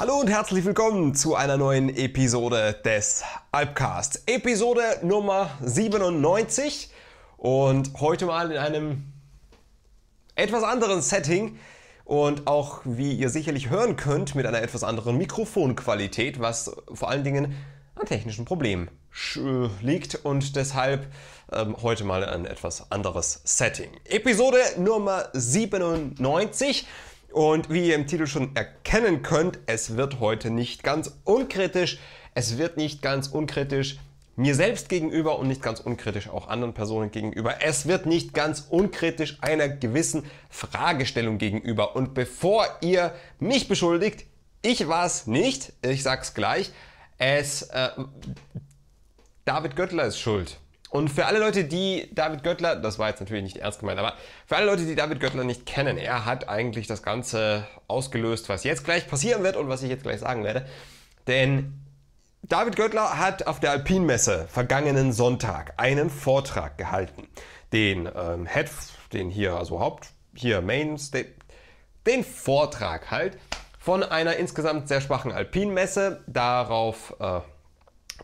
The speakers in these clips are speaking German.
Hallo und herzlich willkommen zu einer neuen Episode des Alpcast. Episode Nummer 97 und heute mal in einem etwas anderen Setting und auch, wie ihr sicherlich hören könnt, mit einer etwas anderen Mikrofonqualität, was vor allen Dingen an technischen Problemen äh, liegt und deshalb ähm, heute mal ein etwas anderes Setting. Episode Nummer 97 und wie ihr im Titel schon erkennen könnt, es wird heute nicht ganz unkritisch. Es wird nicht ganz unkritisch mir selbst gegenüber und nicht ganz unkritisch auch anderen Personen gegenüber. Es wird nicht ganz unkritisch einer gewissen Fragestellung gegenüber. Und bevor ihr mich beschuldigt, ich war es nicht, ich sag's gleich, es äh, David Göttler ist schuld. Und für alle Leute, die David Göttler, das war jetzt natürlich nicht ernst gemeint, aber für alle Leute, die David Göttler nicht kennen, er hat eigentlich das Ganze ausgelöst, was jetzt gleich passieren wird und was ich jetzt gleich sagen werde. Denn David Göttler hat auf der Alpinmesse vergangenen Sonntag einen Vortrag gehalten. Den ähm, Head, den hier, also Haupt, hier Main, den Vortrag halt von einer insgesamt sehr schwachen Alpinmesse. Darauf äh,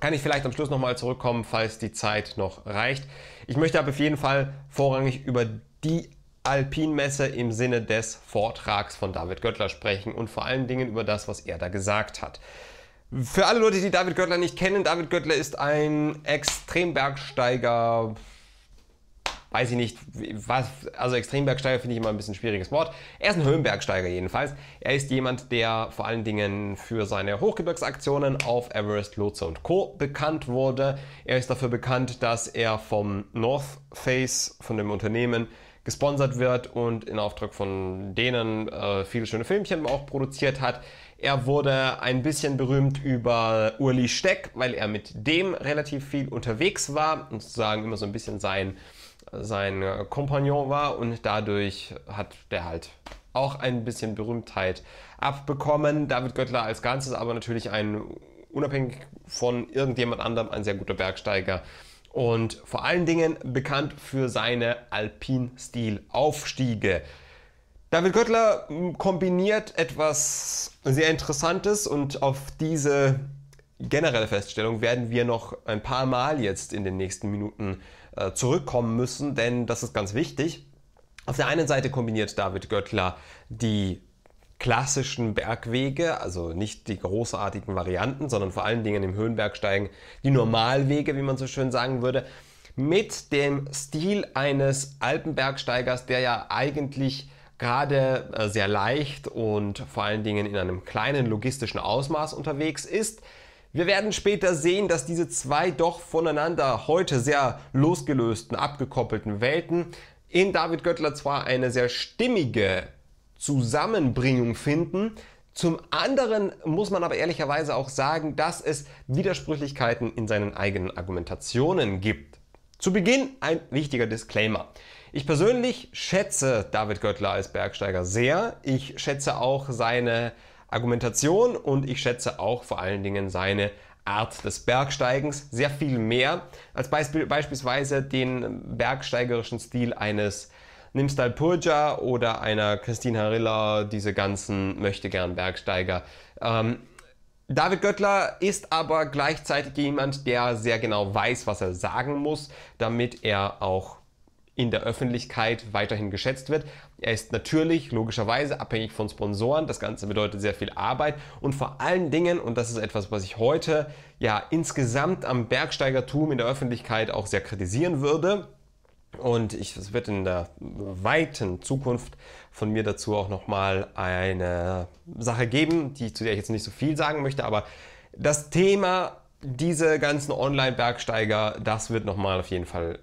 kann ich vielleicht am Schluss nochmal zurückkommen, falls die Zeit noch reicht. Ich möchte aber auf jeden Fall vorrangig über die Alpinmesse im Sinne des Vortrags von David Göttler sprechen und vor allen Dingen über das, was er da gesagt hat. Für alle Leute, die David Göttler nicht kennen, David Göttler ist ein Extrembergsteiger, weiß ich nicht, was, also Extrembergsteiger finde ich immer ein bisschen schwieriges Wort. Er ist ein Höhenbergsteiger jedenfalls. Er ist jemand, der vor allen Dingen für seine Hochgebirgsaktionen auf Everest, Lhotse und Co. bekannt wurde. Er ist dafür bekannt, dass er vom North Face, von dem Unternehmen, gesponsert wird und in Auftrag von denen äh, viele schöne Filmchen auch produziert hat. Er wurde ein bisschen berühmt über Uli Steck, weil er mit dem relativ viel unterwegs war und sozusagen immer so ein bisschen sein sein äh, Kompagnon war und dadurch hat der halt auch ein bisschen Berühmtheit abbekommen. David Göttler als Ganzes aber natürlich ein unabhängig von irgendjemand anderem ein sehr guter Bergsteiger und vor allen Dingen bekannt für seine Alpin-Stil-Aufstiege. David Göttler hm, kombiniert etwas sehr Interessantes und auf diese generelle Feststellung werden wir noch ein paar Mal jetzt in den nächsten Minuten äh, zurückkommen müssen, denn das ist ganz wichtig. Auf der einen Seite kombiniert David Göttler die klassischen Bergwege, also nicht die großartigen Varianten, sondern vor allen Dingen im Höhenbergsteigen die Normalwege, wie man so schön sagen würde, mit dem Stil eines Alpenbergsteigers, der ja eigentlich gerade äh, sehr leicht und vor allen Dingen in einem kleinen logistischen Ausmaß unterwegs ist, wir werden später sehen, dass diese zwei doch voneinander heute sehr losgelösten, abgekoppelten Welten in David Göttler zwar eine sehr stimmige Zusammenbringung finden, zum anderen muss man aber ehrlicherweise auch sagen, dass es Widersprüchlichkeiten in seinen eigenen Argumentationen gibt. Zu Beginn ein wichtiger Disclaimer. Ich persönlich schätze David Göttler als Bergsteiger sehr. Ich schätze auch seine Argumentation und ich schätze auch vor allen Dingen seine Art des Bergsteigens sehr viel mehr als beisp beispielsweise den bergsteigerischen Stil eines Nimstal Purja oder einer Christina Harilla, diese ganzen möchte gern Bergsteiger. Ähm, David Göttler ist aber gleichzeitig jemand, der sehr genau weiß, was er sagen muss, damit er auch in der Öffentlichkeit weiterhin geschätzt wird. Er ist natürlich logischerweise abhängig von Sponsoren. Das Ganze bedeutet sehr viel Arbeit und vor allen Dingen, und das ist etwas, was ich heute ja insgesamt am Bergsteigertum in der Öffentlichkeit auch sehr kritisieren würde, und ich, es wird in der weiten Zukunft von mir dazu auch nochmal eine Sache geben, die, zu der ich jetzt nicht so viel sagen möchte, aber das Thema, diese ganzen Online-Bergsteiger, das wird nochmal auf jeden Fall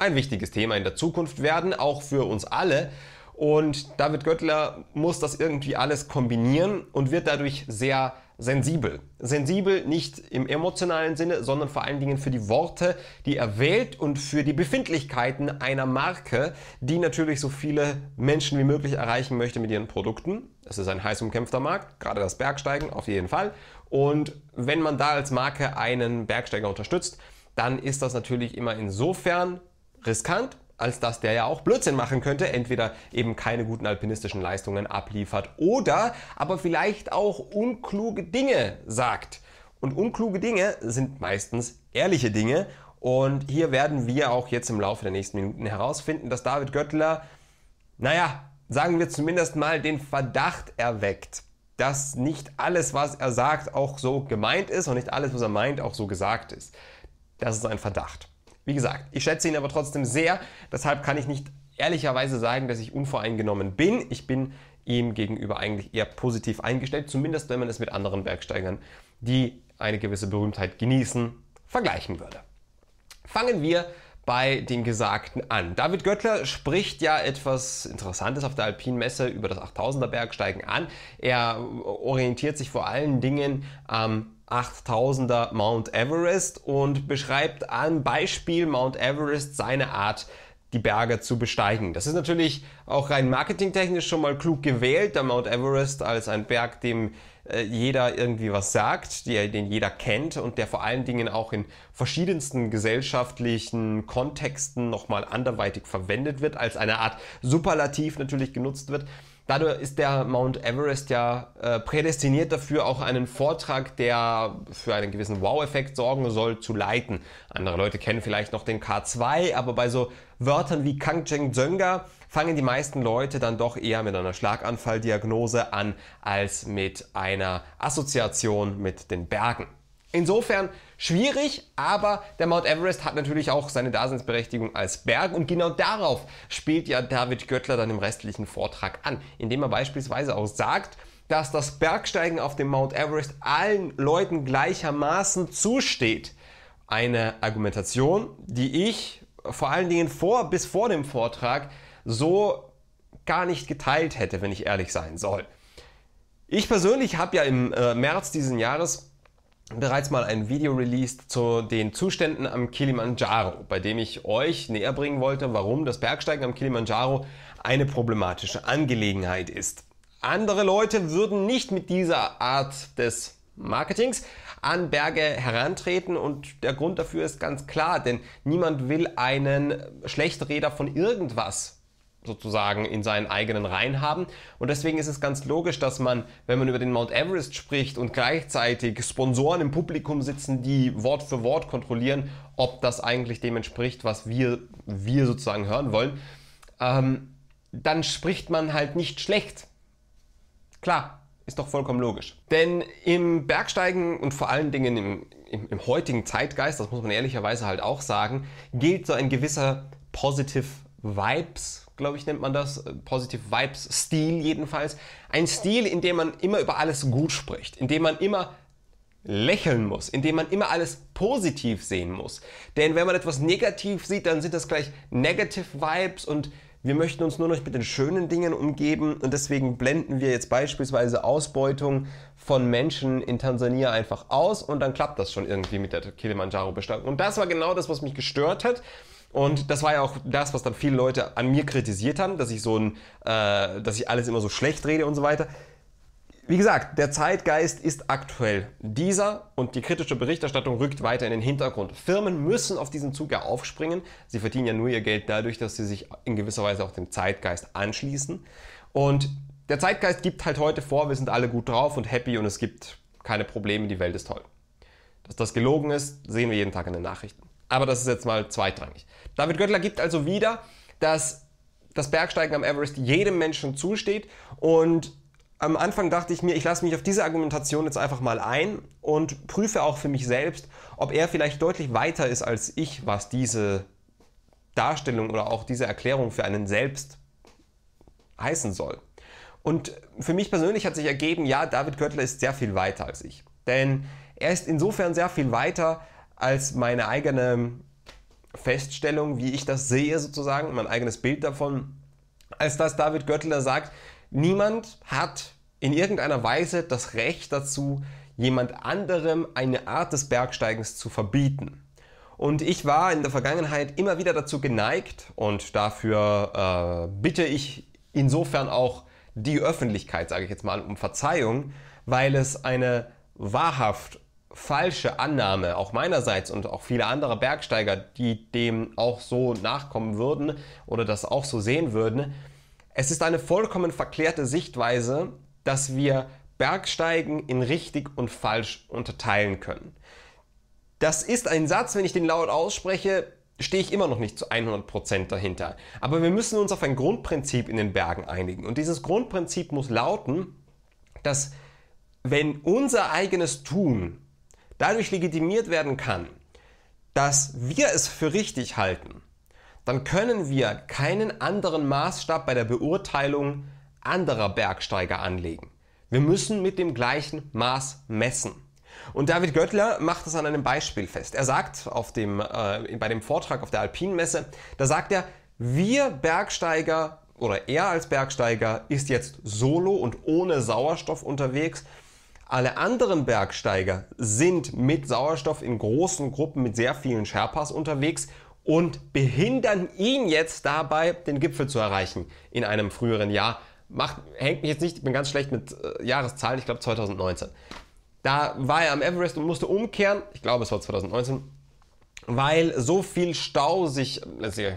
ein wichtiges Thema in der Zukunft werden, auch für uns alle. Und David Göttler muss das irgendwie alles kombinieren und wird dadurch sehr sensibel. Sensibel nicht im emotionalen Sinne, sondern vor allen Dingen für die Worte, die er wählt und für die Befindlichkeiten einer Marke, die natürlich so viele Menschen wie möglich erreichen möchte mit ihren Produkten. Es ist ein heiß umkämpfter Markt, gerade das Bergsteigen auf jeden Fall. Und wenn man da als Marke einen Bergsteiger unterstützt, dann ist das natürlich immer insofern riskant, als dass der ja auch Blödsinn machen könnte, entweder eben keine guten alpinistischen Leistungen abliefert oder aber vielleicht auch unkluge Dinge sagt. Und unkluge Dinge sind meistens ehrliche Dinge und hier werden wir auch jetzt im Laufe der nächsten Minuten herausfinden, dass David Göttler, naja, sagen wir zumindest mal den Verdacht erweckt, dass nicht alles, was er sagt, auch so gemeint ist und nicht alles, was er meint, auch so gesagt ist. Das ist ein Verdacht. Wie gesagt, ich schätze ihn aber trotzdem sehr, deshalb kann ich nicht ehrlicherweise sagen, dass ich unvoreingenommen bin. Ich bin ihm gegenüber eigentlich eher positiv eingestellt, zumindest wenn man es mit anderen Bergsteigern, die eine gewisse Berühmtheit genießen, vergleichen würde. Fangen wir bei den Gesagten an. David Göttler spricht ja etwas Interessantes auf der Alpinmesse über das 8000er Bergsteigen an. Er orientiert sich vor allen Dingen am ähm, 8000er Mount Everest und beschreibt am Beispiel Mount Everest seine Art, die Berge zu besteigen. Das ist natürlich auch rein marketingtechnisch schon mal klug gewählt, der Mount Everest als ein Berg, dem äh, jeder irgendwie was sagt, den jeder kennt und der vor allen Dingen auch in verschiedensten gesellschaftlichen Kontexten nochmal anderweitig verwendet wird, als eine Art Superlativ natürlich genutzt wird. Dadurch ist der Mount Everest ja äh, prädestiniert dafür, auch einen Vortrag, der für einen gewissen Wow-Effekt sorgen soll, zu leiten. Andere Leute kennen vielleicht noch den K2, aber bei so Wörtern wie Kangcheng Dzönga fangen die meisten Leute dann doch eher mit einer Schlaganfalldiagnose an, als mit einer Assoziation mit den Bergen. Insofern schwierig, aber der Mount Everest hat natürlich auch seine Daseinsberechtigung als Berg und genau darauf spielt ja David Göttler dann im restlichen Vortrag an, indem er beispielsweise auch sagt, dass das Bergsteigen auf dem Mount Everest allen Leuten gleichermaßen zusteht. Eine Argumentation, die ich vor allen Dingen vor, bis vor dem Vortrag so gar nicht geteilt hätte, wenn ich ehrlich sein soll. Ich persönlich habe ja im äh, März diesen Jahres bereits mal ein Video released zu den Zuständen am Kilimanjaro, bei dem ich euch näher bringen wollte, warum das Bergsteigen am Kilimanjaro eine problematische Angelegenheit ist. Andere Leute würden nicht mit dieser Art des Marketings an Berge herantreten und der Grund dafür ist ganz klar, denn niemand will einen Schlechträder von irgendwas sozusagen in seinen eigenen Reihen haben. Und deswegen ist es ganz logisch, dass man, wenn man über den Mount Everest spricht und gleichzeitig Sponsoren im Publikum sitzen, die Wort für Wort kontrollieren, ob das eigentlich dem entspricht, was wir, wir sozusagen hören wollen, ähm, dann spricht man halt nicht schlecht. Klar, ist doch vollkommen logisch. Denn im Bergsteigen und vor allen Dingen im, im, im heutigen Zeitgeist, das muss man ehrlicherweise halt auch sagen, gilt so ein gewisser Positive Vibes glaube ich, nennt man das, äh, Positive Vibes Stil jedenfalls. Ein Stil, in dem man immer über alles gut spricht, in dem man immer lächeln muss, indem man immer alles positiv sehen muss. Denn wenn man etwas negativ sieht, dann sind das gleich Negative Vibes und wir möchten uns nur noch mit den schönen Dingen umgeben und deswegen blenden wir jetzt beispielsweise Ausbeutung von Menschen in Tansania einfach aus und dann klappt das schon irgendwie mit der Kilimanjaro-Bestattung. Und das war genau das, was mich gestört hat. Und das war ja auch das, was dann viele Leute an mir kritisiert haben, dass ich so ein, äh, dass ich alles immer so schlecht rede und so weiter. Wie gesagt, der Zeitgeist ist aktuell dieser und die kritische Berichterstattung rückt weiter in den Hintergrund. Firmen müssen auf diesen Zug ja aufspringen. Sie verdienen ja nur ihr Geld dadurch, dass sie sich in gewisser Weise auch dem Zeitgeist anschließen. Und der Zeitgeist gibt halt heute vor, wir sind alle gut drauf und happy und es gibt keine Probleme, die Welt ist toll. Dass das gelogen ist, sehen wir jeden Tag in den Nachrichten. Aber das ist jetzt mal zweitrangig. David Göttler gibt also wieder, dass das Bergsteigen am Everest jedem Menschen zusteht. Und am Anfang dachte ich mir, ich lasse mich auf diese Argumentation jetzt einfach mal ein und prüfe auch für mich selbst, ob er vielleicht deutlich weiter ist als ich, was diese Darstellung oder auch diese Erklärung für einen selbst heißen soll. Und für mich persönlich hat sich ergeben, ja, David Göttler ist sehr viel weiter als ich. Denn er ist insofern sehr viel weiter, als meine eigene Feststellung, wie ich das sehe sozusagen, mein eigenes Bild davon, als dass David Göttler sagt, niemand hat in irgendeiner Weise das Recht dazu, jemand anderem eine Art des Bergsteigens zu verbieten. Und ich war in der Vergangenheit immer wieder dazu geneigt und dafür äh, bitte ich insofern auch die Öffentlichkeit, sage ich jetzt mal, um Verzeihung, weil es eine wahrhaft falsche Annahme, auch meinerseits und auch viele andere Bergsteiger, die dem auch so nachkommen würden oder das auch so sehen würden, es ist eine vollkommen verklärte Sichtweise, dass wir Bergsteigen in richtig und falsch unterteilen können. Das ist ein Satz, wenn ich den laut ausspreche, stehe ich immer noch nicht zu 100% dahinter. Aber wir müssen uns auf ein Grundprinzip in den Bergen einigen. Und dieses Grundprinzip muss lauten, dass wenn unser eigenes Tun dadurch legitimiert werden kann, dass wir es für richtig halten, dann können wir keinen anderen Maßstab bei der Beurteilung anderer Bergsteiger anlegen. Wir müssen mit dem gleichen Maß messen. Und David Göttler macht das an einem Beispiel fest. Er sagt auf dem, äh, bei dem Vortrag auf der Alpinmesse, da sagt er, wir Bergsteiger oder er als Bergsteiger ist jetzt solo und ohne Sauerstoff unterwegs alle anderen Bergsteiger sind mit Sauerstoff in großen Gruppen mit sehr vielen Sherpas unterwegs und behindern ihn jetzt dabei, den Gipfel zu erreichen in einem früheren Jahr. Macht, hängt mich jetzt nicht, ich bin ganz schlecht mit äh, Jahreszahlen, ich glaube 2019. Da war er am Everest und musste umkehren, ich glaube es war 2019, weil so viel Stau sich äh,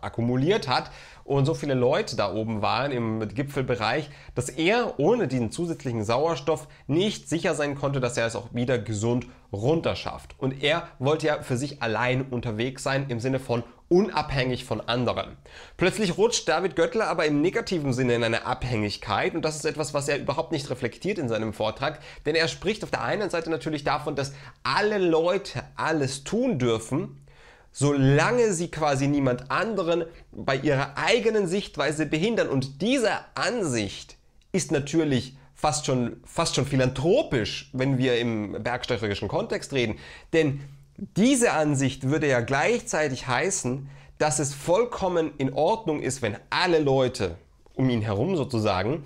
akkumuliert hat, und so viele Leute da oben waren im Gipfelbereich, dass er ohne diesen zusätzlichen Sauerstoff nicht sicher sein konnte, dass er es auch wieder gesund runterschafft. Und er wollte ja für sich allein unterwegs sein im Sinne von unabhängig von anderen. Plötzlich rutscht David Göttler aber im negativen Sinne in eine Abhängigkeit und das ist etwas, was er überhaupt nicht reflektiert in seinem Vortrag, denn er spricht auf der einen Seite natürlich davon, dass alle Leute alles tun dürfen, solange sie quasi niemand anderen bei ihrer eigenen Sichtweise behindern. Und diese Ansicht ist natürlich fast schon, fast schon philanthropisch, wenn wir im bergsteigerischen Kontext reden. Denn diese Ansicht würde ja gleichzeitig heißen, dass es vollkommen in Ordnung ist, wenn alle Leute um ihn herum sozusagen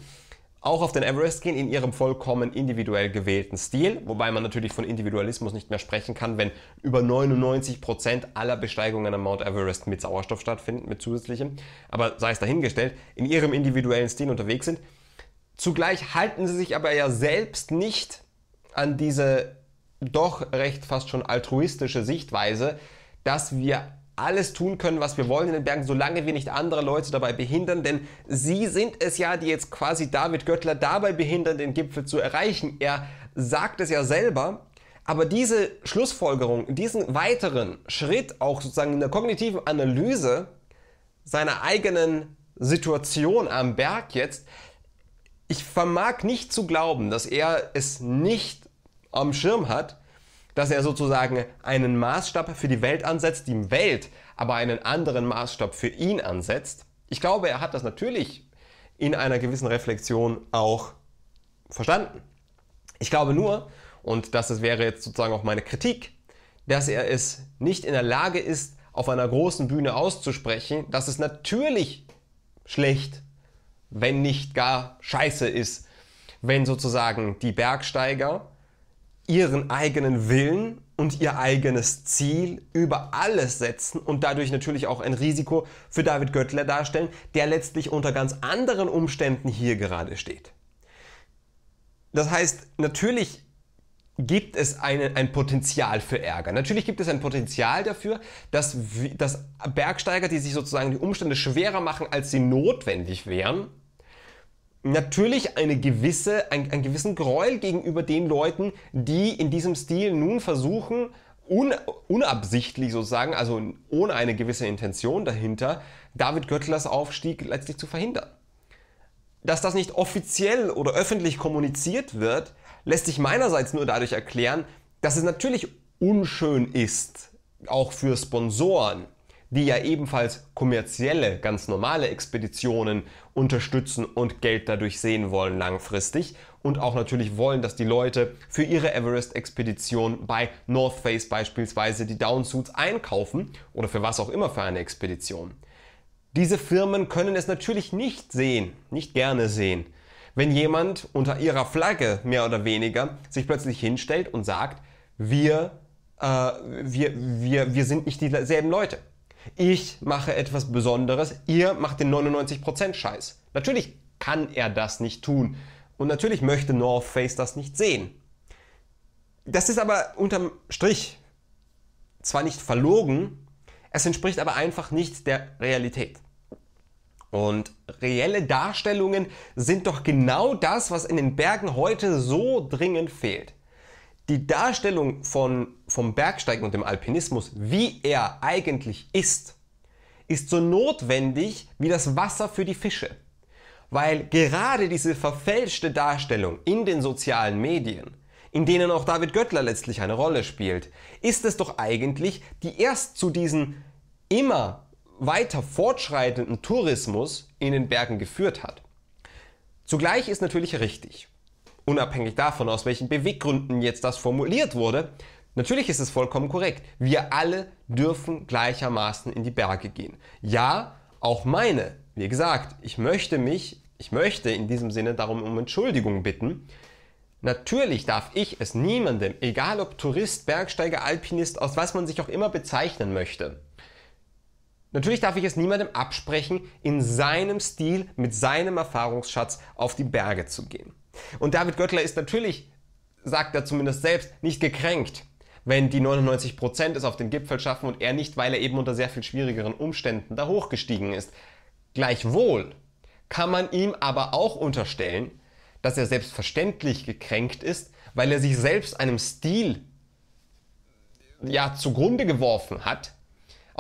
auch auf den Everest gehen in ihrem vollkommen individuell gewählten Stil, wobei man natürlich von Individualismus nicht mehr sprechen kann, wenn über 99% Prozent aller Besteigungen am Mount Everest mit Sauerstoff stattfinden, mit zusätzlichem, aber sei es dahingestellt, in ihrem individuellen Stil unterwegs sind. Zugleich halten sie sich aber ja selbst nicht an diese doch recht fast schon altruistische Sichtweise, dass wir alles tun können, was wir wollen in den Bergen, solange wir nicht andere Leute dabei behindern, denn sie sind es ja, die jetzt quasi David Göttler dabei behindern, den Gipfel zu erreichen. Er sagt es ja selber, aber diese Schlussfolgerung, diesen weiteren Schritt auch sozusagen in der kognitiven Analyse seiner eigenen Situation am Berg jetzt, ich vermag nicht zu glauben, dass er es nicht am Schirm hat, dass er sozusagen einen Maßstab für die Welt ansetzt, die Welt aber einen anderen Maßstab für ihn ansetzt. Ich glaube, er hat das natürlich in einer gewissen Reflexion auch verstanden. Ich glaube nur, und das wäre jetzt sozusagen auch meine Kritik, dass er es nicht in der Lage ist, auf einer großen Bühne auszusprechen, dass es natürlich schlecht, wenn nicht gar scheiße ist, wenn sozusagen die Bergsteiger ihren eigenen Willen und ihr eigenes Ziel über alles setzen und dadurch natürlich auch ein Risiko für David Göttler darstellen, der letztlich unter ganz anderen Umständen hier gerade steht. Das heißt, natürlich gibt es eine, ein Potenzial für Ärger. Natürlich gibt es ein Potenzial dafür, dass, dass Bergsteiger, die sich sozusagen die Umstände schwerer machen, als sie notwendig wären, natürlich eine gewisse, ein, einen gewissen Gräuel gegenüber den Leuten, die in diesem Stil nun versuchen, un, unabsichtlich sozusagen, also ohne eine gewisse Intention dahinter, David Göttlers Aufstieg letztlich zu verhindern. Dass das nicht offiziell oder öffentlich kommuniziert wird, lässt sich meinerseits nur dadurch erklären, dass es natürlich unschön ist, auch für Sponsoren, die ja ebenfalls kommerzielle, ganz normale Expeditionen unterstützen und Geld dadurch sehen wollen langfristig und auch natürlich wollen, dass die Leute für ihre Everest-Expedition bei North Face beispielsweise die Downsuits einkaufen oder für was auch immer für eine Expedition. Diese Firmen können es natürlich nicht sehen, nicht gerne sehen, wenn jemand unter ihrer Flagge mehr oder weniger sich plötzlich hinstellt und sagt, wir, äh, wir, wir, wir sind nicht dieselben Leute. Ich mache etwas Besonderes, ihr macht den 99% Scheiß. Natürlich kann er das nicht tun. Und natürlich möchte North Face das nicht sehen. Das ist aber unterm Strich zwar nicht verlogen, es entspricht aber einfach nicht der Realität. Und reelle Darstellungen sind doch genau das, was in den Bergen heute so dringend fehlt die Darstellung von, vom Bergsteigen und dem Alpinismus, wie er eigentlich ist, ist so notwendig wie das Wasser für die Fische. Weil gerade diese verfälschte Darstellung in den sozialen Medien, in denen auch David Göttler letztlich eine Rolle spielt, ist es doch eigentlich, die erst zu diesem immer weiter fortschreitenden Tourismus in den Bergen geführt hat. Zugleich ist natürlich richtig, unabhängig davon, aus welchen Beweggründen jetzt das formuliert wurde, natürlich ist es vollkommen korrekt. Wir alle dürfen gleichermaßen in die Berge gehen. Ja, auch meine. Wie gesagt, ich möchte mich, ich möchte in diesem Sinne darum um Entschuldigung bitten. Natürlich darf ich es niemandem, egal ob Tourist, Bergsteiger, Alpinist, aus was man sich auch immer bezeichnen möchte, Natürlich darf ich es niemandem absprechen, in seinem Stil, mit seinem Erfahrungsschatz auf die Berge zu gehen. Und David Göttler ist natürlich, sagt er zumindest selbst, nicht gekränkt, wenn die 99 es auf den Gipfel schaffen und er nicht, weil er eben unter sehr viel schwierigeren Umständen da hochgestiegen ist. Gleichwohl kann man ihm aber auch unterstellen, dass er selbstverständlich gekränkt ist, weil er sich selbst einem Stil ja zugrunde geworfen hat,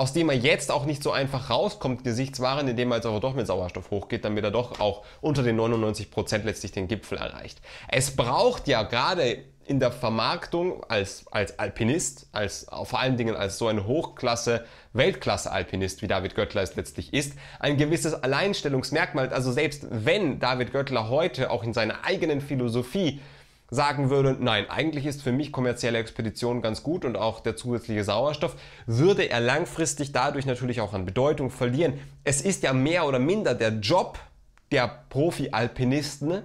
aus dem er jetzt auch nicht so einfach rauskommt, Gesichtswaren, indem er jetzt aber doch mit Sauerstoff hochgeht, damit er doch auch unter den 99% Prozent letztlich den Gipfel erreicht. Es braucht ja gerade in der Vermarktung als, als Alpinist, als, vor allen Dingen als so ein Hochklasse, Weltklasse-Alpinist, wie David Göttler es letztlich ist, ein gewisses Alleinstellungsmerkmal. Also selbst wenn David Göttler heute auch in seiner eigenen Philosophie sagen würde, nein, eigentlich ist für mich kommerzielle Expedition ganz gut und auch der zusätzliche Sauerstoff, würde er langfristig dadurch natürlich auch an Bedeutung verlieren. Es ist ja mehr oder minder der Job der Profi-Alpinisten,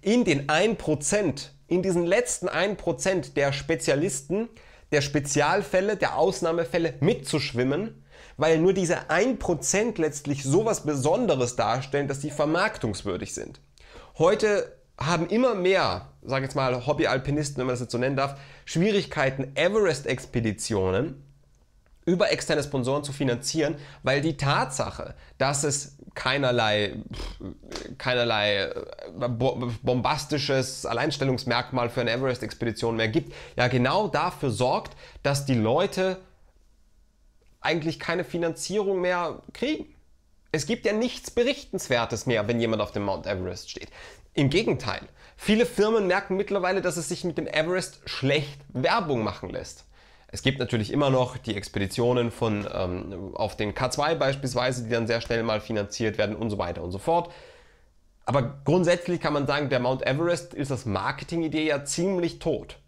in den 1%, in diesen letzten 1% der Spezialisten, der Spezialfälle, der Ausnahmefälle mitzuschwimmen, weil nur diese 1% letztlich sowas Besonderes darstellen, dass sie vermarktungswürdig sind. Heute haben immer mehr sage jetzt mal Hobby-Alpinisten, wenn man das jetzt so nennen darf, Schwierigkeiten, Everest-Expeditionen über externe Sponsoren zu finanzieren, weil die Tatsache, dass es keinerlei, keinerlei äh, bombastisches Alleinstellungsmerkmal für eine Everest-Expedition mehr gibt, ja genau dafür sorgt, dass die Leute eigentlich keine Finanzierung mehr kriegen. Es gibt ja nichts Berichtenswertes mehr, wenn jemand auf dem Mount Everest steht. Im Gegenteil, viele Firmen merken mittlerweile, dass es sich mit dem Everest schlecht Werbung machen lässt. Es gibt natürlich immer noch die Expeditionen von ähm, auf den K2 beispielsweise, die dann sehr schnell mal finanziert werden und so weiter und so fort. Aber grundsätzlich kann man sagen, der Mount Everest ist als Marketingidee ja ziemlich tot.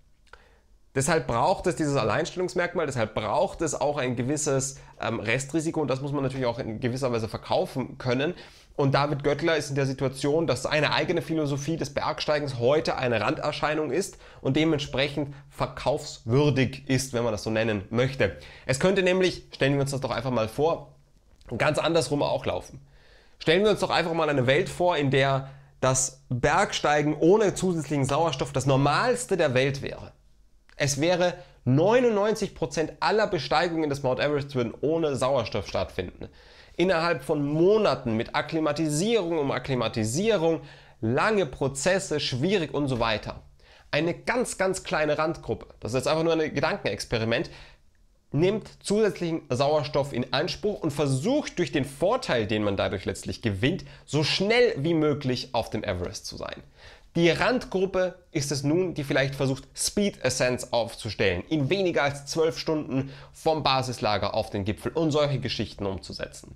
Deshalb braucht es dieses Alleinstellungsmerkmal, deshalb braucht es auch ein gewisses ähm, Restrisiko und das muss man natürlich auch in gewisser Weise verkaufen können. Und David Göttler ist in der Situation, dass seine eigene Philosophie des Bergsteigens heute eine Randerscheinung ist und dementsprechend verkaufswürdig ist, wenn man das so nennen möchte. Es könnte nämlich, stellen wir uns das doch einfach mal vor, ganz andersrum auch laufen. Stellen wir uns doch einfach mal eine Welt vor, in der das Bergsteigen ohne zusätzlichen Sauerstoff das Normalste der Welt wäre. Es wäre 99% aller Besteigungen des Mount Everest würden ohne Sauerstoff stattfinden. Innerhalb von Monaten mit Akklimatisierung um Akklimatisierung, lange Prozesse, schwierig und so weiter. Eine ganz, ganz kleine Randgruppe, das ist jetzt einfach nur ein Gedankenexperiment, nimmt zusätzlichen Sauerstoff in Anspruch und versucht durch den Vorteil, den man dadurch letztlich gewinnt, so schnell wie möglich auf dem Everest zu sein. Die Randgruppe ist es nun, die vielleicht versucht, Speed Ascents aufzustellen, in weniger als zwölf Stunden vom Basislager auf den Gipfel und solche Geschichten umzusetzen.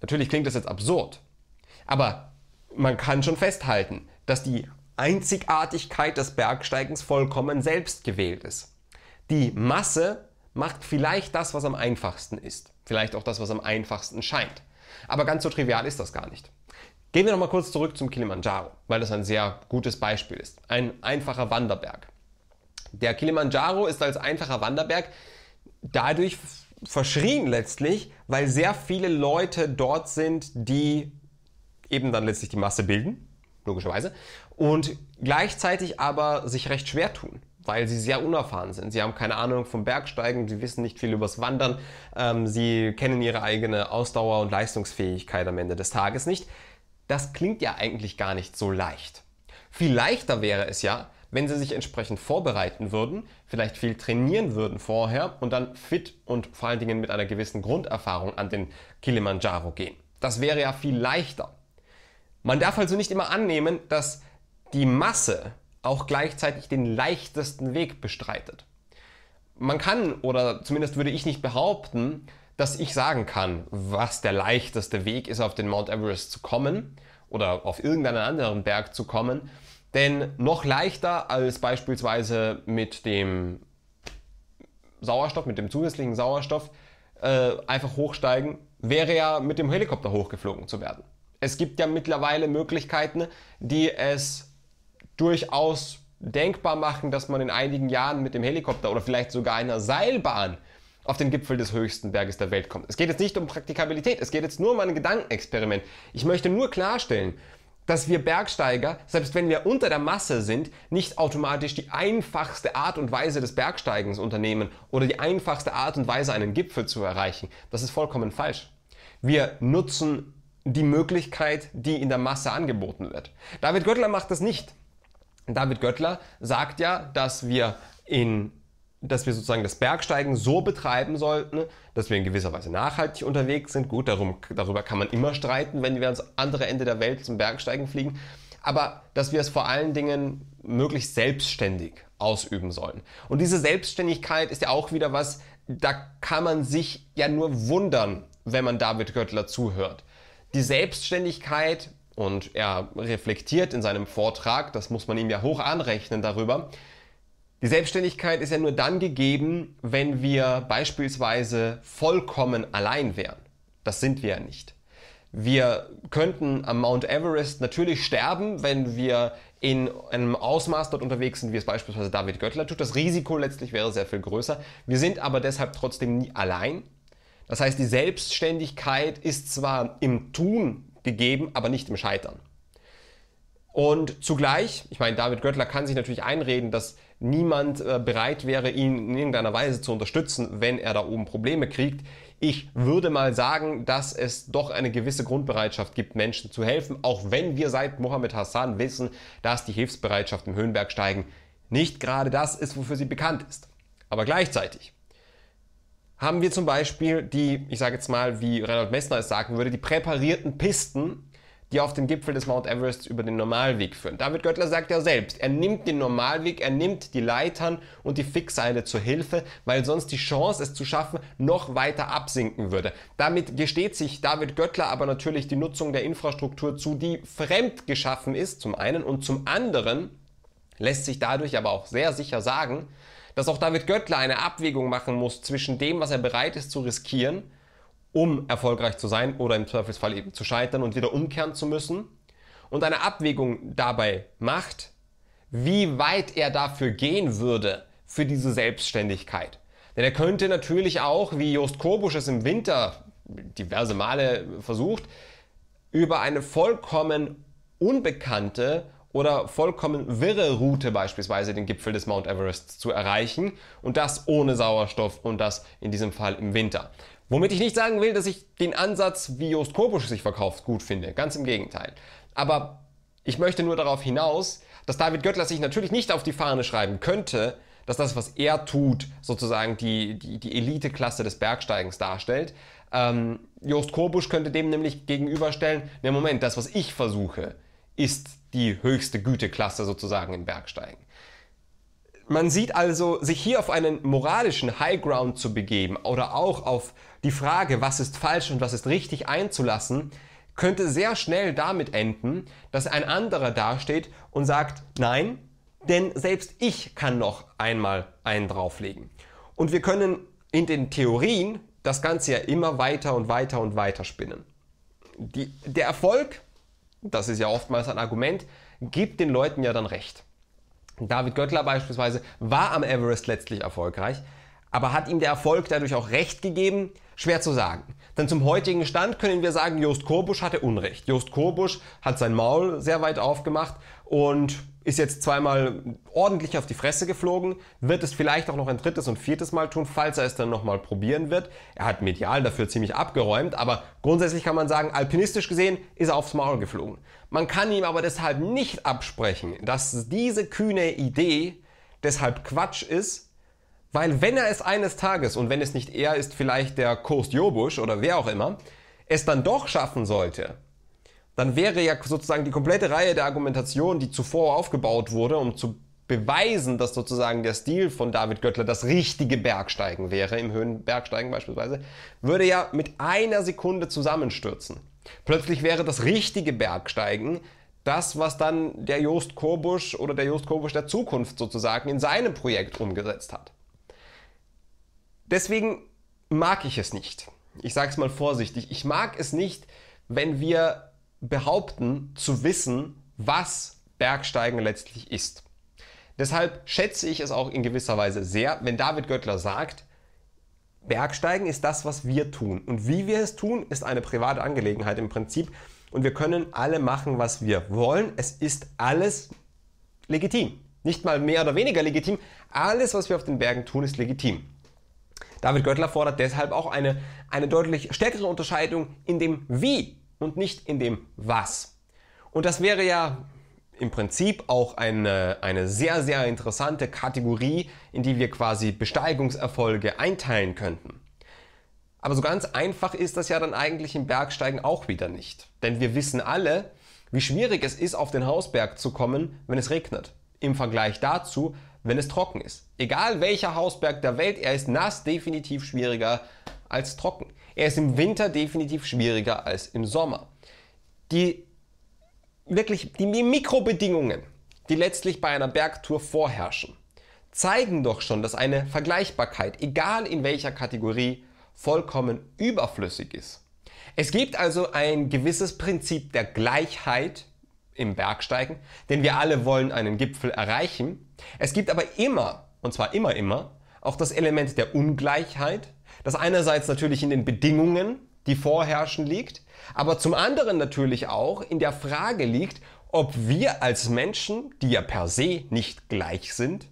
Natürlich klingt das jetzt absurd, aber man kann schon festhalten, dass die Einzigartigkeit des Bergsteigens vollkommen selbst gewählt ist. Die Masse macht vielleicht das, was am einfachsten ist, vielleicht auch das, was am einfachsten scheint. Aber ganz so trivial ist das gar nicht. Gehen wir nochmal kurz zurück zum Kilimanjaro, weil das ein sehr gutes Beispiel ist. Ein einfacher Wanderberg. Der Kilimanjaro ist als einfacher Wanderberg dadurch verschrien letztlich, weil sehr viele Leute dort sind, die eben dann letztlich die Masse bilden, logischerweise, und gleichzeitig aber sich recht schwer tun, weil sie sehr unerfahren sind. Sie haben keine Ahnung vom Bergsteigen, sie wissen nicht viel übers Wandern, ähm, sie kennen ihre eigene Ausdauer und Leistungsfähigkeit am Ende des Tages nicht das klingt ja eigentlich gar nicht so leicht. Viel leichter wäre es ja, wenn sie sich entsprechend vorbereiten würden, vielleicht viel trainieren würden vorher und dann fit und vor allen Dingen mit einer gewissen Grunderfahrung an den Kilimanjaro gehen. Das wäre ja viel leichter. Man darf also nicht immer annehmen, dass die Masse auch gleichzeitig den leichtesten Weg bestreitet. Man kann, oder zumindest würde ich nicht behaupten, dass ich sagen kann, was der leichteste Weg ist, auf den Mount Everest zu kommen oder auf irgendeinen anderen Berg zu kommen. Denn noch leichter als beispielsweise mit dem Sauerstoff, mit dem zusätzlichen Sauerstoff, äh, einfach hochsteigen, wäre ja mit dem Helikopter hochgeflogen zu werden. Es gibt ja mittlerweile Möglichkeiten, die es durchaus denkbar machen, dass man in einigen Jahren mit dem Helikopter oder vielleicht sogar einer Seilbahn auf den Gipfel des höchsten Berges der Welt kommt. Es geht jetzt nicht um Praktikabilität, es geht jetzt nur um ein Gedankenexperiment. Ich möchte nur klarstellen, dass wir Bergsteiger, selbst wenn wir unter der Masse sind, nicht automatisch die einfachste Art und Weise des Bergsteigens unternehmen oder die einfachste Art und Weise, einen Gipfel zu erreichen. Das ist vollkommen falsch. Wir nutzen die Möglichkeit, die in der Masse angeboten wird. David Göttler macht das nicht. David Göttler sagt ja, dass wir in dass wir sozusagen das Bergsteigen so betreiben sollten, dass wir in gewisser Weise nachhaltig unterwegs sind. Gut, darum, darüber kann man immer streiten, wenn wir ans andere Ende der Welt zum Bergsteigen fliegen. Aber dass wir es vor allen Dingen möglichst selbstständig ausüben sollen. Und diese Selbstständigkeit ist ja auch wieder was, da kann man sich ja nur wundern, wenn man David Göttler zuhört. Die Selbstständigkeit, und er reflektiert in seinem Vortrag, das muss man ihm ja hoch anrechnen darüber, die Selbstständigkeit ist ja nur dann gegeben, wenn wir beispielsweise vollkommen allein wären. Das sind wir ja nicht. Wir könnten am Mount Everest natürlich sterben, wenn wir in einem Ausmaß dort unterwegs sind, wie es beispielsweise David Göttler tut. Das Risiko letztlich wäre sehr viel größer. Wir sind aber deshalb trotzdem nie allein. Das heißt, die Selbstständigkeit ist zwar im Tun gegeben, aber nicht im Scheitern. Und zugleich, ich meine, David Göttler kann sich natürlich einreden, dass niemand äh, bereit wäre, ihn in irgendeiner Weise zu unterstützen, wenn er da oben Probleme kriegt. Ich würde mal sagen, dass es doch eine gewisse Grundbereitschaft gibt, Menschen zu helfen, auch wenn wir seit Mohammed Hassan wissen, dass die Hilfsbereitschaft im Höhenbergsteigen nicht gerade das ist, wofür sie bekannt ist. Aber gleichzeitig haben wir zum Beispiel die, ich sage jetzt mal, wie Reinhold Messner es sagen würde, die präparierten Pisten die auf den Gipfel des Mount Everest über den Normalweg führen. David Göttler sagt ja selbst, er nimmt den Normalweg, er nimmt die Leitern und die Fixseile zur Hilfe, weil sonst die Chance, es zu schaffen, noch weiter absinken würde. Damit gesteht sich David Göttler aber natürlich die Nutzung der Infrastruktur zu, die fremd geschaffen ist, zum einen, und zum anderen lässt sich dadurch aber auch sehr sicher sagen, dass auch David Göttler eine Abwägung machen muss zwischen dem, was er bereit ist zu riskieren um erfolgreich zu sein oder im Zweifelsfall eben zu scheitern und wieder umkehren zu müssen und eine Abwägung dabei macht, wie weit er dafür gehen würde für diese Selbstständigkeit. Denn er könnte natürlich auch, wie Jost Kobusch es im Winter diverse Male versucht, über eine vollkommen unbekannte oder vollkommen wirre Route beispielsweise den Gipfel des Mount Everest zu erreichen und das ohne Sauerstoff und das in diesem Fall im Winter. Womit ich nicht sagen will, dass ich den Ansatz, wie Jost Kobusch sich verkauft, gut finde. Ganz im Gegenteil. Aber ich möchte nur darauf hinaus, dass David Göttler sich natürlich nicht auf die Fahne schreiben könnte, dass das, was er tut, sozusagen die, die, die Eliteklasse des Bergsteigens darstellt. Ähm, Jost Kobusch könnte dem nämlich gegenüberstellen, ne Moment, das, was ich versuche, ist die höchste Güteklasse sozusagen im Bergsteigen. Man sieht also, sich hier auf einen moralischen High Ground zu begeben oder auch auf die Frage, was ist falsch und was ist richtig einzulassen, könnte sehr schnell damit enden, dass ein anderer dasteht und sagt, nein, denn selbst ich kann noch einmal einen drauflegen. Und wir können in den Theorien das Ganze ja immer weiter und weiter und weiter spinnen. Die, der Erfolg, das ist ja oftmals ein Argument, gibt den Leuten ja dann recht. David Göttler beispielsweise war am Everest letztlich erfolgreich, aber hat ihm der Erfolg dadurch auch Recht gegeben? Schwer zu sagen. Denn zum heutigen Stand können wir sagen, Jost Korbusch hatte Unrecht. Jost Korbusch hat sein Maul sehr weit aufgemacht und ist jetzt zweimal ordentlich auf die Fresse geflogen, wird es vielleicht auch noch ein drittes und viertes Mal tun, falls er es dann nochmal probieren wird. Er hat medial dafür ziemlich abgeräumt, aber grundsätzlich kann man sagen, alpinistisch gesehen ist er aufs Maul geflogen. Man kann ihm aber deshalb nicht absprechen, dass diese kühne Idee deshalb Quatsch ist, weil wenn er es eines Tages, und wenn es nicht er ist, vielleicht der Kost Jobusch oder wer auch immer, es dann doch schaffen sollte, dann wäre ja sozusagen die komplette Reihe der Argumentation, die zuvor aufgebaut wurde, um zu beweisen, dass sozusagen der Stil von David Göttler das richtige Bergsteigen wäre, im Höhenbergsteigen beispielsweise, würde ja mit einer Sekunde zusammenstürzen. Plötzlich wäre das richtige Bergsteigen das, was dann der Jost Korbusch oder der Jost Korbusch der Zukunft sozusagen in seinem Projekt umgesetzt hat. Deswegen mag ich es nicht. Ich sage es mal vorsichtig. Ich mag es nicht, wenn wir behaupten zu wissen, was Bergsteigen letztlich ist. Deshalb schätze ich es auch in gewisser Weise sehr, wenn David Göttler sagt, Bergsteigen ist das, was wir tun. Und wie wir es tun, ist eine private Angelegenheit im Prinzip. Und wir können alle machen, was wir wollen. Es ist alles legitim. Nicht mal mehr oder weniger legitim. Alles, was wir auf den Bergen tun, ist legitim. David Göttler fordert deshalb auch eine, eine deutlich stärkere Unterscheidung in dem Wie und nicht in dem Was. Und das wäre ja im Prinzip auch eine, eine sehr, sehr interessante Kategorie, in die wir quasi Besteigungserfolge einteilen könnten. Aber so ganz einfach ist das ja dann eigentlich im Bergsteigen auch wieder nicht. Denn wir wissen alle, wie schwierig es ist, auf den Hausberg zu kommen, wenn es regnet. Im Vergleich dazu, wenn es trocken ist. Egal welcher Hausberg der Welt, er ist nass definitiv schwieriger als trocken. Er ist im Winter definitiv schwieriger als im Sommer. Die wirklich die Mikrobedingungen, die letztlich bei einer Bergtour vorherrschen, zeigen doch schon, dass eine Vergleichbarkeit, egal in welcher Kategorie, vollkommen überflüssig ist. Es gibt also ein gewisses Prinzip der Gleichheit im Bergsteigen, denn wir alle wollen einen Gipfel erreichen. Es gibt aber immer, und zwar immer, immer, auch das Element der Ungleichheit, das einerseits natürlich in den Bedingungen, die vorherrschen, liegt, aber zum anderen natürlich auch in der Frage liegt, ob wir als Menschen, die ja per se nicht gleich sind,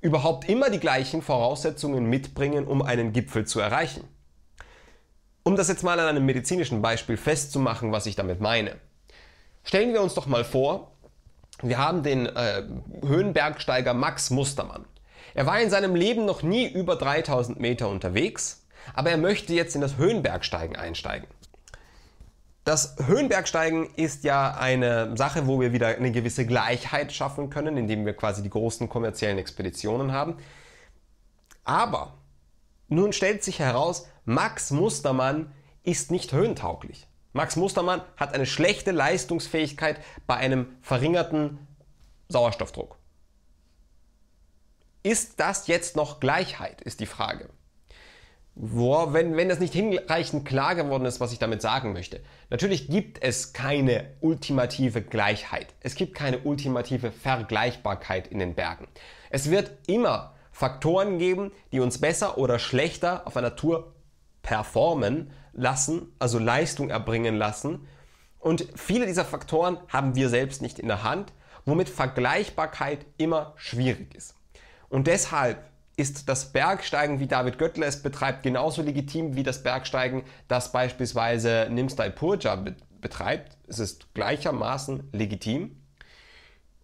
überhaupt immer die gleichen Voraussetzungen mitbringen, um einen Gipfel zu erreichen. Um das jetzt mal an einem medizinischen Beispiel festzumachen, was ich damit meine. Stellen wir uns doch mal vor, wir haben den äh, Höhenbergsteiger Max Mustermann. Er war in seinem Leben noch nie über 3000 Meter unterwegs, aber er möchte jetzt in das Höhenbergsteigen einsteigen. Das Höhenbergsteigen ist ja eine Sache, wo wir wieder eine gewisse Gleichheit schaffen können, indem wir quasi die großen kommerziellen Expeditionen haben. Aber nun stellt sich heraus, Max Mustermann ist nicht höhentauglich. Max Mustermann hat eine schlechte Leistungsfähigkeit bei einem verringerten Sauerstoffdruck. Ist das jetzt noch Gleichheit, ist die Frage. Boah, wenn, wenn das nicht hinreichend klar geworden ist, was ich damit sagen möchte. Natürlich gibt es keine ultimative Gleichheit. Es gibt keine ultimative Vergleichbarkeit in den Bergen. Es wird immer Faktoren geben, die uns besser oder schlechter auf einer Tour performen lassen, also Leistung erbringen lassen. Und viele dieser Faktoren haben wir selbst nicht in der Hand, womit Vergleichbarkeit immer schwierig ist. Und deshalb ist das Bergsteigen, wie David Göttler es betreibt, genauso legitim wie das Bergsteigen, das beispielsweise Nimstai Purja betreibt. Es ist gleichermaßen legitim.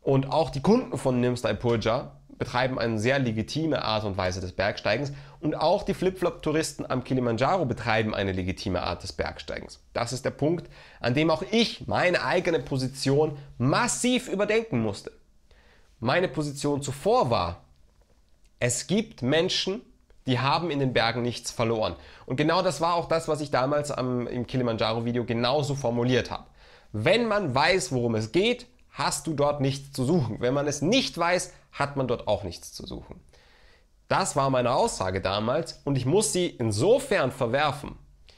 Und auch die Kunden von Nimstai Purja betreiben eine sehr legitime Art und Weise des Bergsteigens. Und auch die flip flop touristen am Kilimanjaro betreiben eine legitime Art des Bergsteigens. Das ist der Punkt, an dem auch ich meine eigene Position massiv überdenken musste. Meine Position zuvor war, es gibt Menschen, die haben in den Bergen nichts verloren. Und genau das war auch das, was ich damals am, im Kilimanjaro-Video genauso formuliert habe. Wenn man weiß, worum es geht, hast du dort nichts zu suchen. Wenn man es nicht weiß, hat man dort auch nichts zu suchen. Das war meine Aussage damals und ich muss sie insofern verwerfen.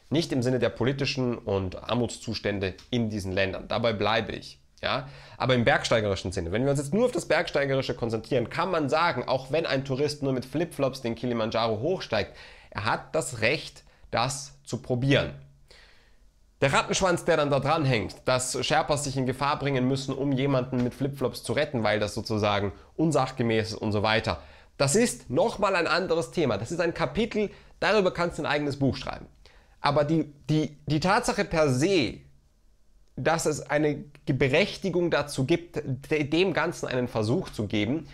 Nicht im Sinne der politischen und Armutszustände in diesen Ländern. Dabei bleibe ich. Ja? Aber im bergsteigerischen Sinne, wenn wir uns jetzt nur auf das Bergsteigerische konzentrieren, kann man sagen, auch wenn ein Tourist nur mit Flipflops den Kilimanjaro hochsteigt, er hat das Recht, das zu probieren. Der Rattenschwanz, der dann da dranhängt, dass Sherpas sich in Gefahr bringen müssen, um jemanden mit Flipflops zu retten, weil das sozusagen unsachgemäß ist und so weiter. Das ist nochmal ein anderes Thema. Das ist ein Kapitel, darüber kannst du ein eigenes Buch schreiben. Aber die, die, die Tatsache per se, dass es eine Berechtigung dazu gibt, dem Ganzen einen Versuch zu geben,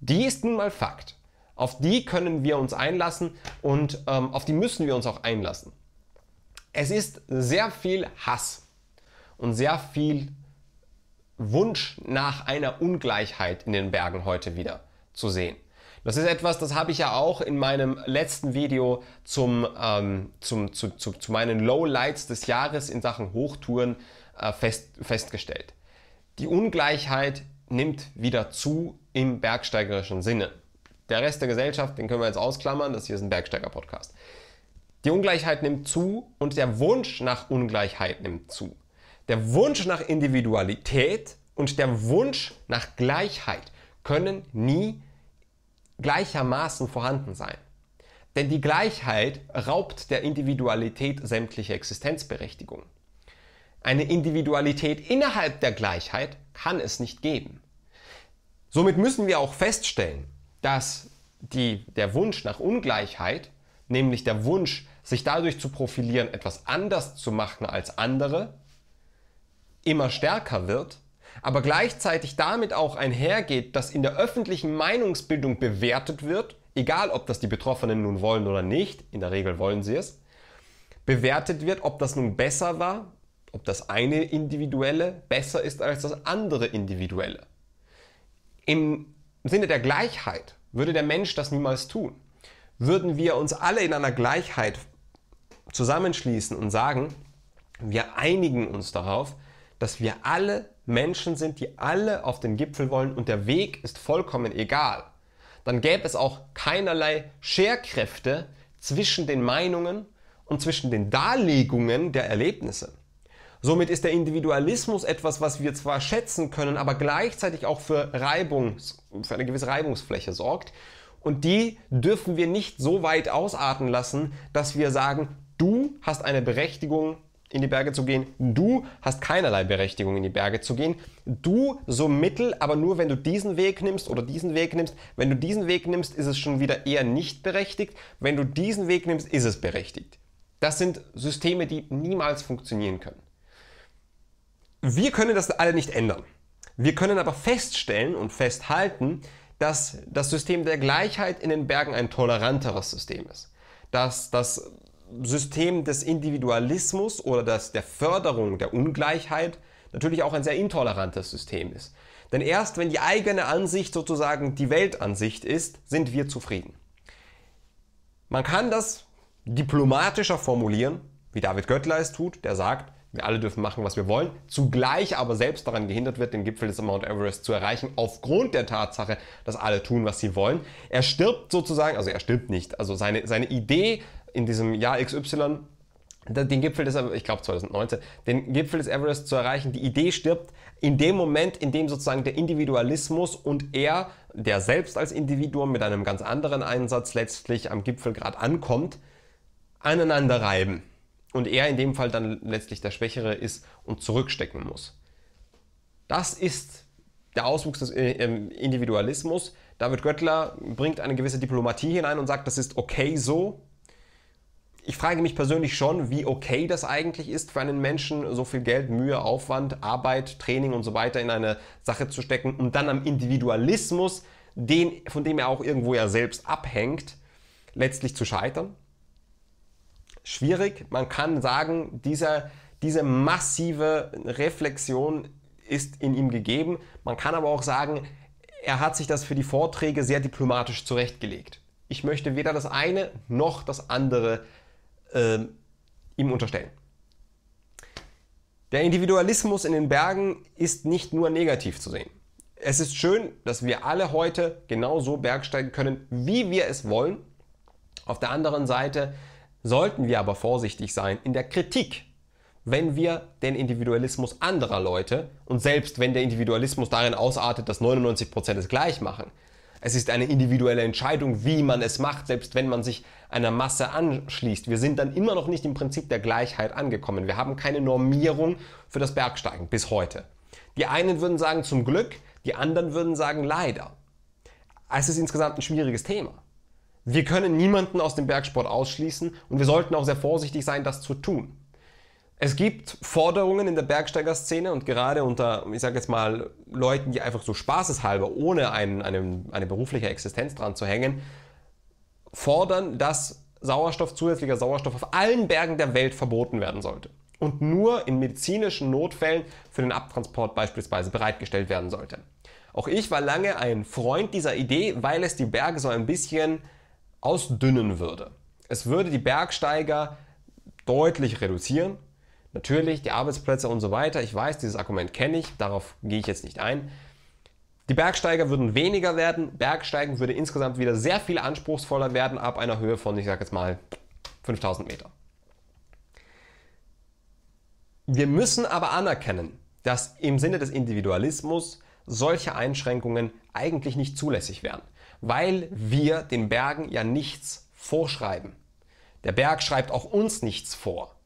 die ist nun mal Fakt. Auf die können wir uns einlassen und ähm, auf die müssen wir uns auch einlassen. Es ist sehr viel Hass und sehr viel Wunsch nach einer Ungleichheit in den Bergen heute wieder zu sehen. Das ist etwas, das habe ich ja auch in meinem letzten Video zum, ähm, zum, zu, zu, zu meinen Lowlights des Jahres in Sachen Hochtouren äh, fest, festgestellt. Die Ungleichheit nimmt wieder zu im bergsteigerischen Sinne. Der Rest der Gesellschaft, den können wir jetzt ausklammern, das hier ist ein Bergsteiger-Podcast. Die Ungleichheit nimmt zu und der Wunsch nach Ungleichheit nimmt zu. Der Wunsch nach Individualität und der Wunsch nach Gleichheit können nie gleichermaßen vorhanden sein. Denn die Gleichheit raubt der Individualität sämtliche Existenzberechtigung. Eine Individualität innerhalb der Gleichheit kann es nicht geben. Somit müssen wir auch feststellen, dass die, der Wunsch nach Ungleichheit, nämlich der Wunsch, sich dadurch zu profilieren, etwas anders zu machen als andere, immer stärker wird, aber gleichzeitig damit auch einhergeht, dass in der öffentlichen Meinungsbildung bewertet wird, egal ob das die Betroffenen nun wollen oder nicht, in der Regel wollen sie es, bewertet wird, ob das nun besser war ob das eine individuelle besser ist als das andere individuelle. Im Sinne der Gleichheit würde der Mensch das niemals tun. Würden wir uns alle in einer Gleichheit zusammenschließen und sagen, wir einigen uns darauf, dass wir alle Menschen sind, die alle auf den Gipfel wollen und der Weg ist vollkommen egal, dann gäbe es auch keinerlei Scherkräfte zwischen den Meinungen und zwischen den Darlegungen der Erlebnisse. Somit ist der Individualismus etwas, was wir zwar schätzen können, aber gleichzeitig auch für Reibung, für eine gewisse Reibungsfläche sorgt. Und die dürfen wir nicht so weit ausarten lassen, dass wir sagen, du hast eine Berechtigung, in die Berge zu gehen. Du hast keinerlei Berechtigung, in die Berge zu gehen. Du so mittel, aber nur wenn du diesen Weg nimmst oder diesen Weg nimmst. Wenn du diesen Weg nimmst, ist es schon wieder eher nicht berechtigt. Wenn du diesen Weg nimmst, ist es berechtigt. Das sind Systeme, die niemals funktionieren können. Wir können das alle nicht ändern. Wir können aber feststellen und festhalten, dass das System der Gleichheit in den Bergen ein toleranteres System ist. Dass das System des Individualismus oder das der Förderung der Ungleichheit natürlich auch ein sehr intolerantes System ist. Denn erst wenn die eigene Ansicht sozusagen die Weltansicht ist, sind wir zufrieden. Man kann das diplomatischer formulieren, wie David Göttler es tut, der sagt, wir alle dürfen machen, was wir wollen, zugleich aber selbst daran gehindert wird, den Gipfel des Mount Everest zu erreichen, aufgrund der Tatsache, dass alle tun, was sie wollen. Er stirbt sozusagen, also er stirbt nicht, also seine, seine Idee in diesem Jahr XY, den Gipfel des, ich glaube 2019, den Gipfel des Everest zu erreichen, die Idee stirbt in dem Moment, in dem sozusagen der Individualismus und er, der selbst als Individuum mit einem ganz anderen Einsatz letztlich am Gipfel gerade ankommt, aneinander reiben und er in dem Fall dann letztlich der Schwächere ist und zurückstecken muss. Das ist der Auswuchs des äh, ähm, Individualismus. David Göttler bringt eine gewisse Diplomatie hinein und sagt, das ist okay so. Ich frage mich persönlich schon, wie okay das eigentlich ist für einen Menschen, so viel Geld, Mühe, Aufwand, Arbeit, Training und so weiter in eine Sache zu stecken und dann am Individualismus, den, von dem er auch irgendwo ja selbst abhängt, letztlich zu scheitern schwierig. Man kann sagen, dieser, diese massive Reflexion ist in ihm gegeben. Man kann aber auch sagen, er hat sich das für die Vorträge sehr diplomatisch zurechtgelegt. Ich möchte weder das eine noch das andere äh, ihm unterstellen. Der Individualismus in den Bergen ist nicht nur negativ zu sehen. Es ist schön, dass wir alle heute genauso bergsteigen können, wie wir es wollen. Auf der anderen Seite sollten wir aber vorsichtig sein in der Kritik, wenn wir den Individualismus anderer Leute und selbst wenn der Individualismus darin ausartet, dass 99% es gleich machen, es ist eine individuelle Entscheidung, wie man es macht, selbst wenn man sich einer Masse anschließt. Wir sind dann immer noch nicht im Prinzip der Gleichheit angekommen. Wir haben keine Normierung für das Bergsteigen bis heute. Die einen würden sagen zum Glück, die anderen würden sagen leider. Es ist insgesamt ein schwieriges Thema. Wir können niemanden aus dem Bergsport ausschließen und wir sollten auch sehr vorsichtig sein, das zu tun. Es gibt Forderungen in der Bergsteigerszene und gerade unter, ich sage jetzt mal, Leuten, die einfach so spaßeshalber, ohne einen, einen, eine berufliche Existenz dran zu hängen, fordern, dass Sauerstoff, zusätzlicher Sauerstoff auf allen Bergen der Welt verboten werden sollte und nur in medizinischen Notfällen für den Abtransport beispielsweise bereitgestellt werden sollte. Auch ich war lange ein Freund dieser Idee, weil es die Berge so ein bisschen ausdünnen würde. Es würde die Bergsteiger deutlich reduzieren. Natürlich die Arbeitsplätze und so weiter. Ich weiß, dieses Argument kenne ich, darauf gehe ich jetzt nicht ein. Die Bergsteiger würden weniger werden. Bergsteigen würde insgesamt wieder sehr viel anspruchsvoller werden ab einer Höhe von, ich sage jetzt mal, 5000 Meter. Wir müssen aber anerkennen, dass im Sinne des Individualismus solche Einschränkungen eigentlich nicht zulässig wären weil wir den Bergen ja nichts vorschreiben. Der Berg schreibt auch uns nichts vor.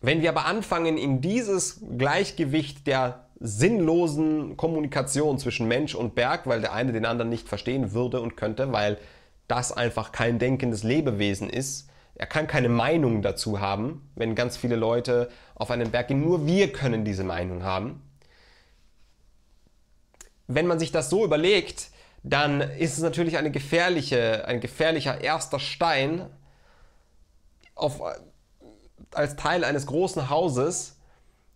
Wenn wir aber anfangen, in dieses Gleichgewicht der sinnlosen Kommunikation zwischen Mensch und Berg, weil der eine den anderen nicht verstehen würde und könnte, weil das einfach kein denkendes Lebewesen ist, er kann keine Meinung dazu haben, wenn ganz viele Leute auf einen Berg gehen, nur wir können diese Meinung haben. Wenn man sich das so überlegt, dann ist es natürlich eine gefährliche, ein gefährlicher erster Stein auf, als Teil eines großen Hauses,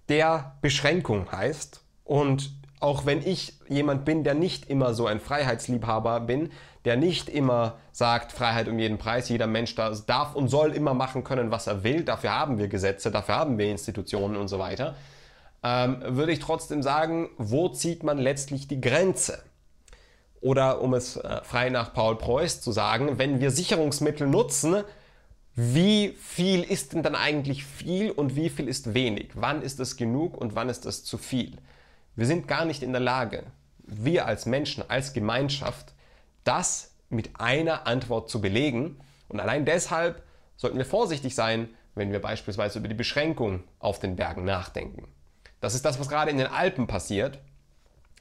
der Beschränkung heißt. Und auch wenn ich jemand bin, der nicht immer so ein Freiheitsliebhaber bin, der nicht immer sagt, Freiheit um jeden Preis, jeder Mensch darf und soll immer machen können, was er will, dafür haben wir Gesetze, dafür haben wir Institutionen und so weiter, ähm, würde ich trotzdem sagen, wo zieht man letztlich die Grenze? Oder um es äh, frei nach Paul Preuß zu sagen, wenn wir Sicherungsmittel nutzen, wie viel ist denn dann eigentlich viel und wie viel ist wenig? Wann ist das genug und wann ist das zu viel? Wir sind gar nicht in der Lage, wir als Menschen, als Gemeinschaft, das mit einer Antwort zu belegen. Und allein deshalb sollten wir vorsichtig sein, wenn wir beispielsweise über die Beschränkung auf den Bergen nachdenken. Das ist das, was gerade in den Alpen passiert,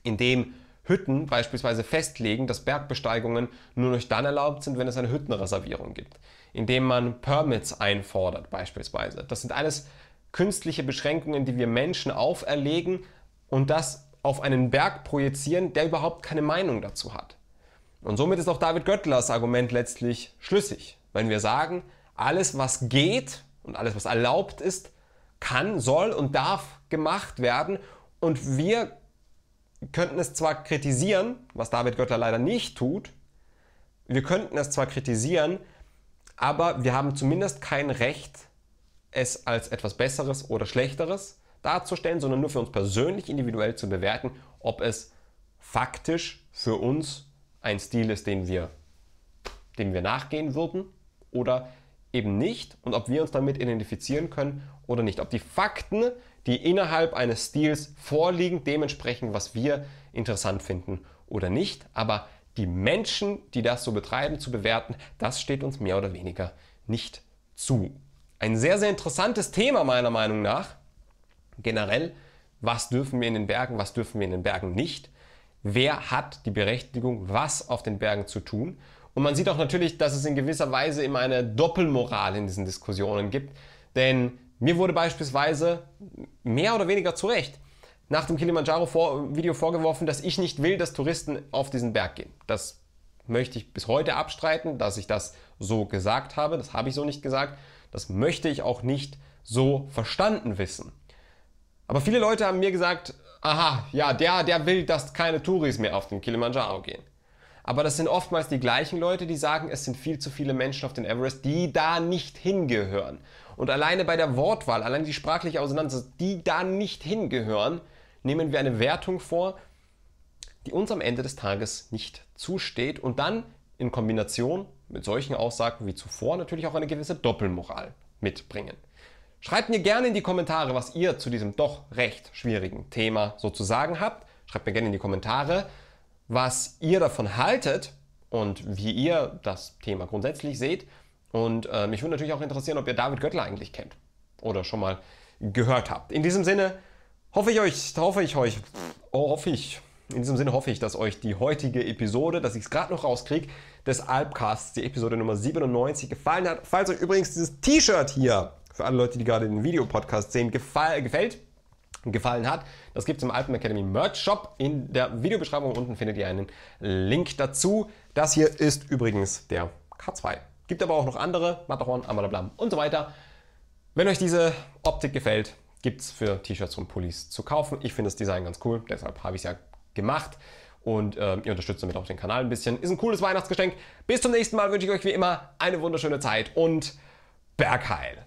indem Hütten beispielsweise festlegen, dass Bergbesteigungen nur noch dann erlaubt sind, wenn es eine Hüttenreservierung gibt, indem man Permits einfordert beispielsweise. Das sind alles künstliche Beschränkungen, die wir Menschen auferlegen und das auf einen Berg projizieren, der überhaupt keine Meinung dazu hat. Und somit ist auch David Göttlers Argument letztlich schlüssig, wenn wir sagen, alles was geht und alles was erlaubt ist, kann, soll und darf gemacht werden und wir könnten es zwar kritisieren, was David Götter leider nicht tut, wir könnten es zwar kritisieren, aber wir haben zumindest kein Recht, es als etwas Besseres oder Schlechteres darzustellen, sondern nur für uns persönlich individuell zu bewerten, ob es faktisch für uns ein Stil ist, den wir, dem wir nachgehen würden oder eben nicht und ob wir uns damit identifizieren können oder nicht. Ob die Fakten die innerhalb eines Stils vorliegen, dementsprechend, was wir interessant finden oder nicht. Aber die Menschen, die das so betreiben, zu bewerten, das steht uns mehr oder weniger nicht zu. Ein sehr, sehr interessantes Thema meiner Meinung nach. Generell, was dürfen wir in den Bergen, was dürfen wir in den Bergen nicht? Wer hat die Berechtigung, was auf den Bergen zu tun? Und man sieht auch natürlich, dass es in gewisser Weise immer eine Doppelmoral in diesen Diskussionen gibt. Denn mir wurde beispielsweise mehr oder weniger zu Recht nach dem Kilimanjaro-Video vorgeworfen, dass ich nicht will, dass Touristen auf diesen Berg gehen. Das möchte ich bis heute abstreiten, dass ich das so gesagt habe. Das habe ich so nicht gesagt. Das möchte ich auch nicht so verstanden wissen. Aber viele Leute haben mir gesagt, aha, ja, der, der will, dass keine Touris mehr auf den Kilimanjaro gehen. Aber das sind oftmals die gleichen Leute, die sagen, es sind viel zu viele Menschen auf den Everest, die da nicht hingehören. Und alleine bei der Wortwahl, allein die sprachliche Auseinandersetzung, die da nicht hingehören, nehmen wir eine Wertung vor, die uns am Ende des Tages nicht zusteht und dann in Kombination mit solchen Aussagen wie zuvor natürlich auch eine gewisse Doppelmoral mitbringen. Schreibt mir gerne in die Kommentare, was ihr zu diesem doch recht schwierigen Thema sozusagen habt. Schreibt mir gerne in die Kommentare, was ihr davon haltet und wie ihr das Thema grundsätzlich seht. Und äh, mich würde natürlich auch interessieren, ob ihr David Göttler eigentlich kennt oder schon mal gehört habt. In diesem Sinne hoffe ich euch, hoffe ich euch, oh, hoffe ich. In diesem Sinne hoffe ich, dass euch die heutige Episode, dass ich es gerade noch rauskriege, des Alpcasts, die Episode Nummer 97, gefallen hat. Falls euch übrigens dieses T-Shirt hier, für alle Leute, die gerade den Videopodcast sehen, gefall, gefällt, gefallen hat, das gibt es im Alpen Academy Merch Shop. In der Videobeschreibung unten findet ihr einen Link dazu. Das hier ist übrigens der K2. Gibt aber auch noch andere, Matterhorn, Amalablam und so weiter. Wenn euch diese Optik gefällt, gibt es für T-Shirts und Pullis zu kaufen. Ich finde das Design ganz cool, deshalb habe ich es ja gemacht. Und äh, ihr unterstützt damit auch den Kanal ein bisschen. Ist ein cooles Weihnachtsgeschenk. Bis zum nächsten Mal wünsche ich euch wie immer eine wunderschöne Zeit und Bergheil.